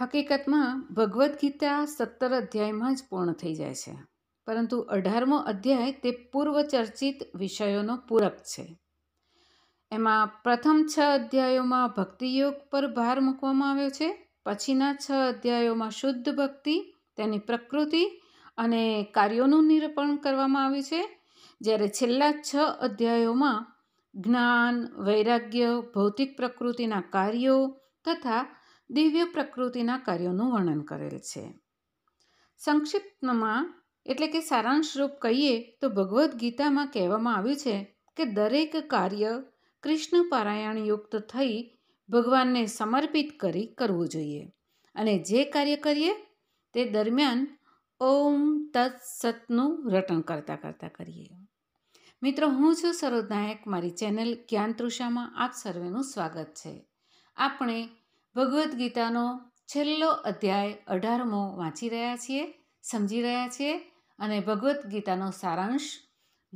હકીકતમાં ભગવદ્ ગીતા સત્તર અધ્યાયમાં જ પૂર્ણ થઈ જાય છે પરંતુ અઢારમો અધ્યાય તે પૂર્વ ચર્ચિત વિષયોનો પૂરક છે એમાં પ્રથમ છ અધ્યાયોમાં ભક્તિયોગ પર ભાર મૂકવામાં આવ્યો છે પછીના છ અધ્યાયોમાં શુદ્ધ ભક્તિ તેની પ્રકૃતિ અને કાર્યોનું નિરૂપણ કરવામાં આવ્યું છે જ્યારે છેલ્લા છ અધ્યાયોમાં જ્ઞાન વૈરાગ્ય ભૌતિક પ્રકૃતિના કાર્યો તથા દિવ્ય પ્રકૃતિના કાર્યોનું વર્ણન કરેલ છે સંક્ષિપ્તમાં એટલે કે સારાંશરૂપ કહીએ તો ભગવદ્ ગીતામાં કહેવામાં આવ્યું છે કે દરેક કાર્ય કૃષ્ણ યુક્ત થઈ ભગવાનને સમર્પિત કરી કરવું જોઈએ અને જે કાર્ય કરીએ તે દરમિયાન ઓમ તત્સતનું રટણ કરતાં કરતાં કરીએ મિત્રો હું છું સરોજ નાયક મારી ચેનલ જ્ઞાન તૃષામાં આપ સર્વેનું સ્વાગત છે આપણે ભગવદ્ ગીતાનો છેલ્લો અધ્યાય અઢારમો વાંચી રહ્યા છીએ સમજી રહ્યા છીએ અને ભગવદ્ ગીતાનો સારાંશ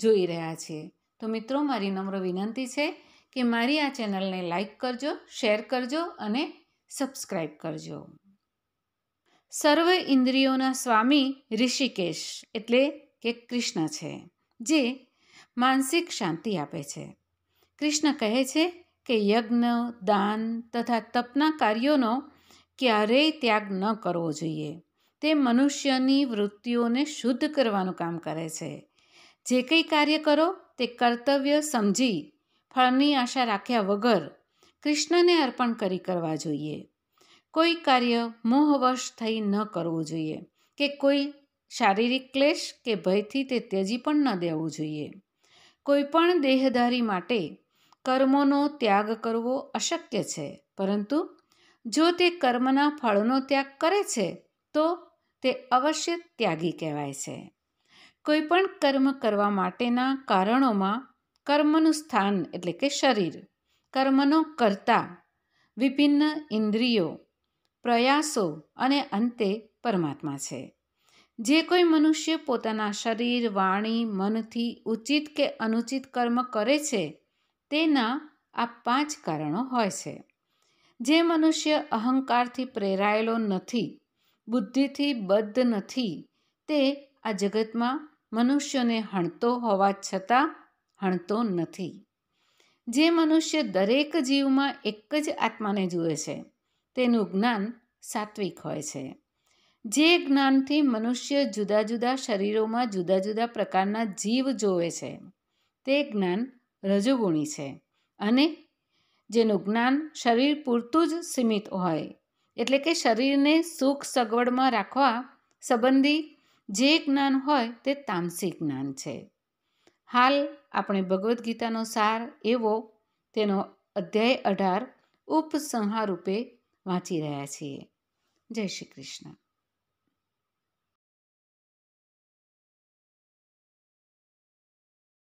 જોઈ રહ્યા છીએ તો મિત્રો મારી નમ્ર વિનંતી છે કે મારી આ ચેનલને લાઈક કરજો શેર કરજો અને સબસ્ક્રાઈબ કરજો સર્વ ઇન્દ્રિયોના સ્વામી ઋષિકેશ એટલે કે કૃષ્ણ છે જે માનસિક શાંતિ આપે છે કૃષ્ણ કહે છે કે યજ્ઞ દાન તથા તપના કાર્યોનો ક્યારેય ત્યાગ ન કરવો જોઈએ તે મનુષ્યની વૃત્તિઓને શુદ્ધ કરવાનું કામ કરે છે જે કંઈ કાર્ય કરો તે કર્તવ્ય સમજી ફળની આશા રાખ્યા વગર કૃષ્ણને અર્પણ કરી કરવા જોઈએ કોઈ કાર્ય મોહવશ થઈ ન કરવું જોઈએ કે કોઈ શારીરિક ક્લેશ કે ભયથી તે ત્યજી પણ ન દેવું જોઈએ કોઈ પણ દેહધારી માટે કર્મોનો ત્યાગ કરવો અશક્ય છે પરંતુ જો તે કર્મના ફળનો ત્યાગ કરે છે તો તે અવશ્ય ત્યાગી કહેવાય છે કોઈપણ કર્મ કરવા માટેના કારણોમાં કર્મનું સ્થાન એટલે કે શરીર કર્મનો કરતા વિભિન્ન ઇન્દ્રિયો પ્રયાસો અને અંતે પરમાત્મા છે જે કોઈ મનુષ્ય પોતાના શરીર વાણી મનથી ઉચિત કે અનુચિત કર્મ કરે છે તેના આ પાંચ કારણો હોય છે જે મનુષ્ય અહંકારથી પ્રેરાયેલો નથી બુદ્ધિથી બદ્ધ નથી તે આ જગતમાં મનુષ્યને હણતો હોવા છતાં હણતો નથી જે મનુષ્ય દરેક જીવમાં એક જ આત્માને જુએ છે તેનું જ્ઞાન સાત્વિક હોય છે જે જ્ઞાનથી મનુષ્ય જુદા જુદા શરીરોમાં જુદા જુદા પ્રકારના જીવ જોવે છે તે જ્ઞાન રજોગુણી છે અને જેનું જ્ઞાન શરીર પૂરતું જ સીમિત હોય એટલે કે શરીરને સુખ સગવડમાં રાખવા સંબંધી જે જ્ઞાન હોય તે તામસિક જ્ઞાન છે હાલ આપણે ભગવદ્ ગીતાનો સાર એવો તેનો અધ્યાય અઢાર ઉપસંહાર રૂપે વાંચી રહ્યા છીએ જય શ્રી કૃષ્ણ